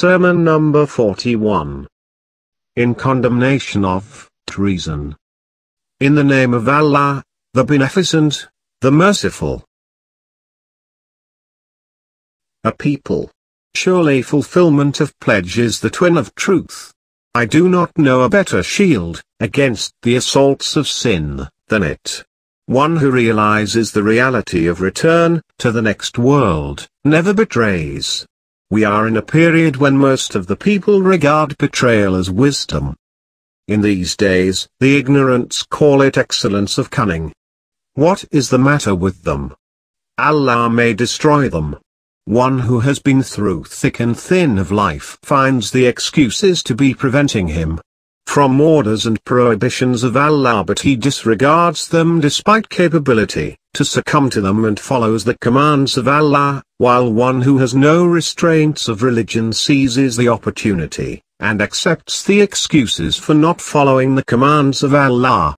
Sermon number 41. In condemnation of treason. In the name of Allah, the Beneficent, the Merciful. A people. Surely fulfillment of pledge is the twin of truth. I do not know a better shield, against the assaults of sin, than it. One who realizes the reality of return, to the next world, never betrays, we are in a period when most of the people regard betrayal as wisdom. In these days, the ignorants call it excellence of cunning. What is the matter with them? Allah may destroy them. One who has been through thick and thin of life finds the excuses to be preventing him from orders and prohibitions of Allah but he disregards them despite capability to succumb to them and follows the commands of Allah, while one who has no restraints of religion seizes the opportunity, and accepts the excuses for not following the commands of Allah,